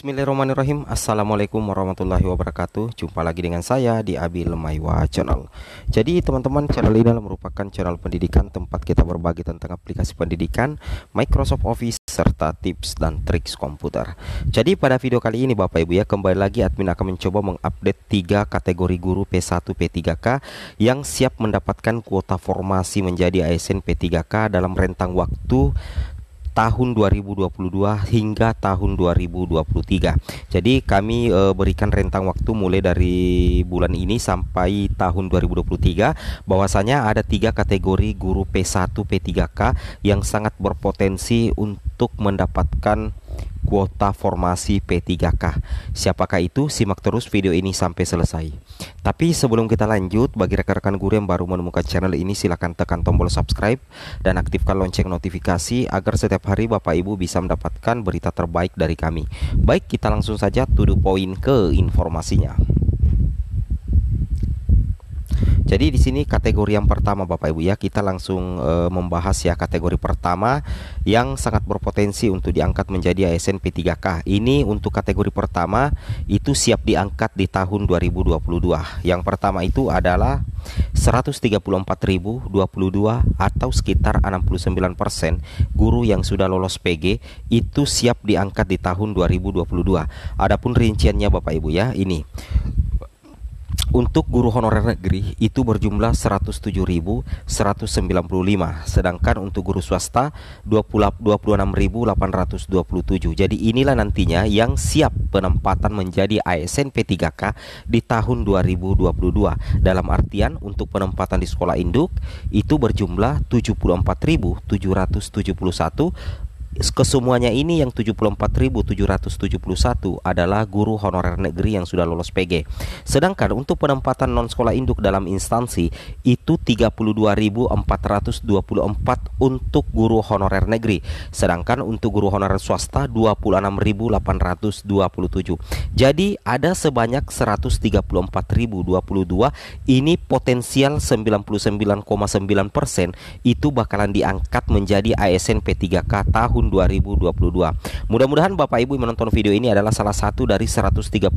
Bismillahirrahmanirrahim Assalamualaikum warahmatullahi wabarakatuh Jumpa lagi dengan saya di Abi Lemaiwa Channel Jadi teman-teman channel ini adalah merupakan channel pendidikan Tempat kita berbagi tentang aplikasi pendidikan Microsoft Office serta tips dan triks komputer Jadi pada video kali ini Bapak Ibu ya Kembali lagi admin akan mencoba mengupdate tiga kategori guru P1 P3K Yang siap mendapatkan kuota formasi menjadi ASN P3K dalam rentang waktu tahun 2022 hingga tahun 2023. Jadi kami e, berikan rentang waktu mulai dari bulan ini sampai tahun 2023 bahwasanya ada tiga kategori guru P1 P3K yang sangat berpotensi untuk mendapatkan kuota formasi P3K. Siapakah itu? Simak terus video ini sampai selesai. Tapi sebelum kita lanjut, bagi rekan-rekan guru yang baru menemukan channel ini silahkan tekan tombol subscribe dan aktifkan lonceng notifikasi agar setiap hari Bapak Ibu bisa mendapatkan berita terbaik dari kami. Baik, kita langsung saja to the point ke informasinya. Jadi di sini kategori yang pertama Bapak Ibu ya, kita langsung e, membahas ya kategori pertama yang sangat berpotensi untuk diangkat menjadi ASN P3K. Ini untuk kategori pertama itu siap diangkat di tahun 2022. Yang pertama itu adalah 134.022 atau sekitar 69% guru yang sudah lolos PG itu siap diangkat di tahun 2022. Adapun rinciannya Bapak Ibu ya, ini untuk guru honorer negeri itu berjumlah 107.195, sedangkan untuk guru swasta 26.827. Jadi inilah nantinya yang siap penempatan menjadi ASN P3K di tahun 2022. Dalam artian untuk penempatan di sekolah induk itu berjumlah 74.771 kesemuanya ini yang 74.771 adalah guru honorer negeri yang sudah lolos PG. Sedangkan untuk penempatan non sekolah induk dalam instansi itu 32.424 untuk guru honorer negeri. Sedangkan untuk guru honorer swasta 26.827. Jadi ada sebanyak 134.022 ini potensial 99,9% itu bakalan diangkat menjadi ASN P3K tahun tahun 2022. Mudah-mudahan Bapak Ibu yang menonton video ini adalah salah satu dari 134.022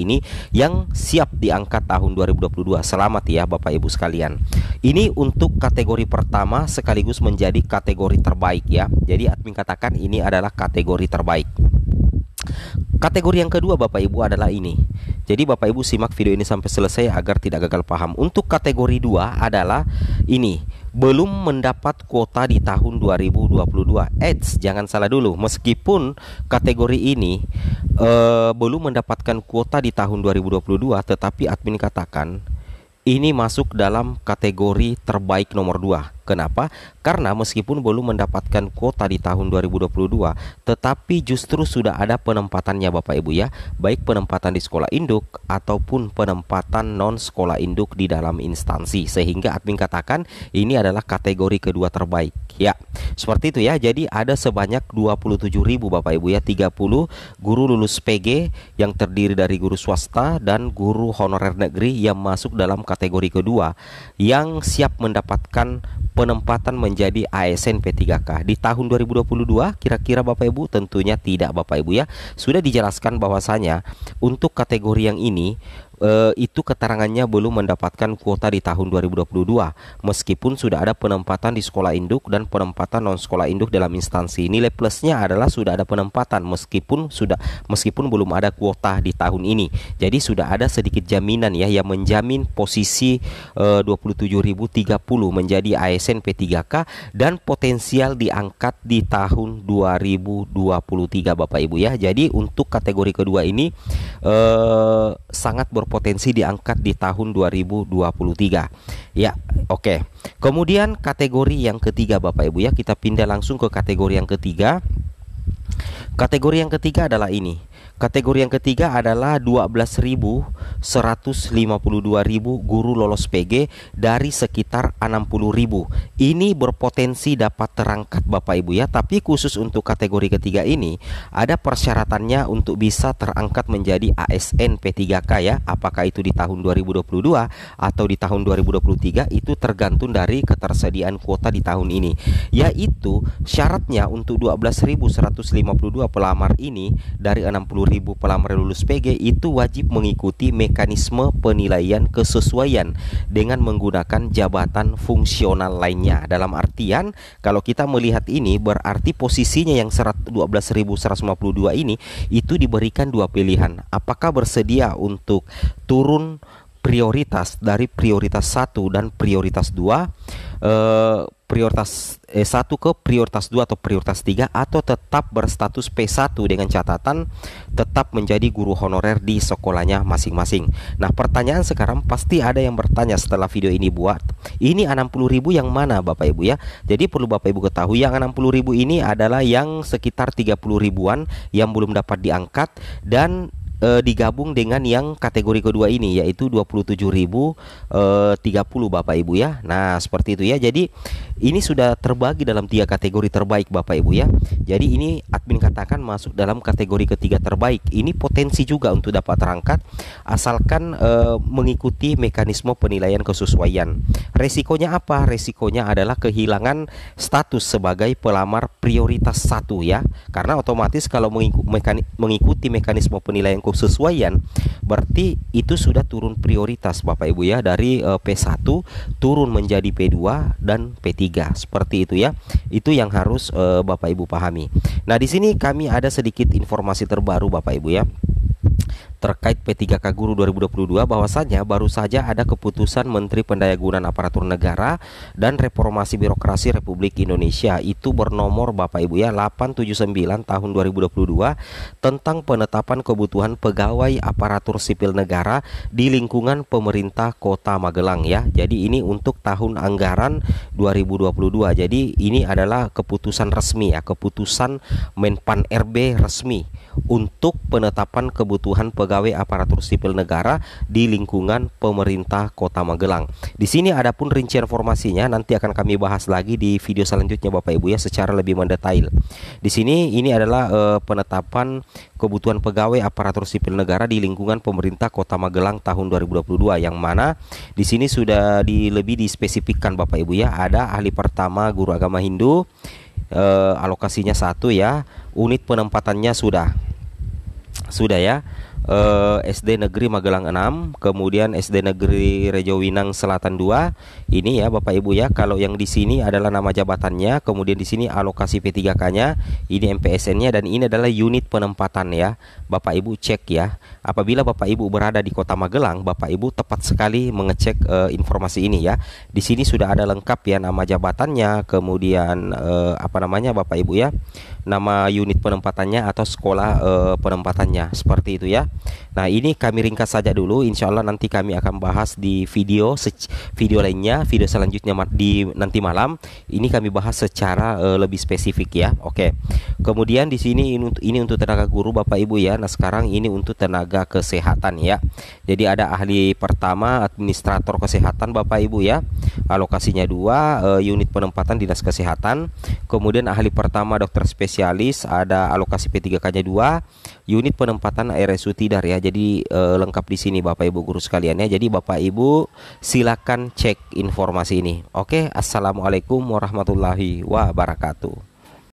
ini yang siap diangkat tahun 2022. Selamat ya Bapak Ibu sekalian. Ini untuk kategori pertama sekaligus menjadi kategori terbaik ya. Jadi admin katakan ini adalah kategori terbaik. Kategori yang kedua Bapak Ibu adalah ini. Jadi Bapak Ibu simak video ini sampai selesai agar tidak gagal paham. Untuk kategori dua adalah ini belum mendapat kuota di tahun 2022. Eits, jangan salah dulu. Meskipun kategori ini uh, belum mendapatkan kuota di tahun 2022, tetapi admin katakan ini masuk dalam kategori terbaik nomor 2 Kenapa? Karena meskipun belum mendapatkan kuota di tahun 2022, tetapi justru sudah ada penempatannya Bapak Ibu ya, baik penempatan di sekolah induk ataupun penempatan non sekolah induk di dalam instansi. Sehingga admin katakan ini adalah kategori kedua terbaik. Ya, seperti itu ya. Jadi ada sebanyak 27 ribu Bapak Ibu ya, 30 guru lulus PG yang terdiri dari guru swasta dan guru honorer negeri yang masuk dalam kategori kedua yang siap mendapatkan penempatan menjadi ASN P3K di tahun 2022 kira-kira Bapak Ibu tentunya tidak Bapak Ibu ya sudah dijelaskan bahwasanya untuk kategori yang ini eh, itu keterangannya belum mendapatkan kuota di tahun 2022 meskipun sudah ada penempatan di sekolah induk dan penempatan non sekolah induk dalam instansi nilai plusnya adalah sudah ada penempatan meskipun sudah meskipun belum ada kuota di tahun ini jadi sudah ada sedikit jaminan ya yang menjamin posisi eh, 27.030 menjadi ASN P3K dan potensial diangkat di tahun 2023 Bapak Ibu ya jadi untuk kategori kedua ini eh, sangat ber berpotensi diangkat di tahun 2023. Ya, oke. Okay. Kemudian kategori yang ketiga Bapak Ibu ya, kita pindah langsung ke kategori yang ketiga. Kategori yang ketiga adalah ini. Kategori yang ketiga adalah 12.152.000 guru lolos PG dari sekitar 60.000. Ini berpotensi dapat terangkat Bapak Ibu ya, tapi khusus untuk kategori ketiga ini ada persyaratannya untuk bisa terangkat menjadi ASN P3K ya. Apakah itu di tahun 2022 atau di tahun 2023 itu tergantung dari ketersediaan kuota di tahun ini. Yaitu syaratnya untuk 12.152 pelamar ini dari 60 ribu pelamar lulus PG itu wajib mengikuti mekanisme penilaian kesesuaian dengan menggunakan jabatan fungsional lainnya. Dalam artian, kalau kita melihat ini berarti posisinya yang 12.152 ini itu diberikan dua pilihan. Apakah bersedia untuk turun prioritas dari prioritas satu dan prioritas dua? eh, prioritas eh, 1 ke prioritas 2 atau prioritas 3 atau tetap berstatus P1 dengan catatan tetap menjadi guru honorer di sekolahnya masing-masing. Nah, pertanyaan sekarang pasti ada yang bertanya setelah video ini buat, ini 60.000 yang mana Bapak Ibu ya? Jadi perlu Bapak Ibu ketahui yang 60.000 ini adalah yang sekitar 30 ribuan yang belum dapat diangkat dan eh, digabung dengan yang kategori kedua ini yaitu 27.030 30, eh, Bapak Ibu ya. Nah, seperti itu ya. Jadi ini sudah terbagi dalam tiga kategori terbaik Bapak Ibu ya. Jadi ini admin katakan masuk dalam kategori ketiga terbaik. Ini potensi juga untuk dapat terangkat asalkan e, mengikuti mekanisme penilaian kesesuaian. Resikonya apa? Resikonya adalah kehilangan status sebagai pelamar prioritas satu ya. Karena otomatis kalau mengikuti mekanisme penilaian kesesuaian berarti itu sudah turun prioritas Bapak Ibu ya dari eh, P1 turun menjadi P2 dan P3 3 seperti itu ya. Itu yang harus uh, Bapak Ibu pahami. Nah, di sini kami ada sedikit informasi terbaru Bapak Ibu ya terkait P3K Guru 2022 bahwasanya baru saja ada keputusan Menteri Pendayagunaan Aparatur Negara dan Reformasi Birokrasi Republik Indonesia itu bernomor Bapak Ibu ya 879 tahun 2022 tentang penetapan kebutuhan pegawai aparatur sipil negara di lingkungan pemerintah Kota Magelang ya. Jadi ini untuk tahun anggaran 2022. Jadi ini adalah keputusan resmi ya, keputusan Menpan RB resmi untuk penetapan kebutuhan pegawai aparatur sipil negara di lingkungan pemerintah Kota Magelang. Di sini ada pun rincian informasinya nanti akan kami bahas lagi di video selanjutnya Bapak Ibu ya secara lebih mendetail. Di sini ini adalah e, penetapan kebutuhan pegawai aparatur sipil negara di lingkungan pemerintah Kota Magelang tahun 2022 yang mana di sini sudah di lebih dispesifikkan Bapak Ibu ya ada ahli pertama guru agama Hindu Eh, alokasinya satu ya unit penempatannya sudah sudah ya eh, SD Negeri Magelang 6, kemudian SD Negeri Rejo Winang Selatan 2. Ini ya Bapak Ibu ya, kalau yang di sini adalah nama jabatannya, kemudian di sini alokasi P3K-nya, ini MPSN-nya dan ini adalah unit penempatan ya. Bapak Ibu cek ya. Apabila Bapak Ibu berada di Kota Magelang, Bapak Ibu tepat sekali mengecek eh, informasi ini ya. Di sini sudah ada lengkap ya nama jabatannya, kemudian eh, apa namanya Bapak Ibu ya. Nama unit penempatannya atau sekolah eh, penempatannya seperti itu ya. Nah ini kami ringkas saja dulu Insya Allah nanti kami akan bahas di video video lainnya Video selanjutnya di nanti malam Ini kami bahas secara uh, lebih spesifik ya Oke Kemudian di sini ini untuk, ini untuk tenaga guru Bapak Ibu ya Nah sekarang ini untuk tenaga kesehatan ya Jadi ada ahli pertama administrator kesehatan Bapak Ibu ya Alokasinya dua uh, unit penempatan dinas kesehatan Kemudian ahli pertama dokter spesialis ada alokasi P3K nya dua Unit penempatan RSUT sidar ya. Jadi e, lengkap di sini Bapak Ibu guru sekalian ya. Jadi Bapak Ibu silakan cek informasi ini. Oke, assalamualaikum warahmatullahi wabarakatuh.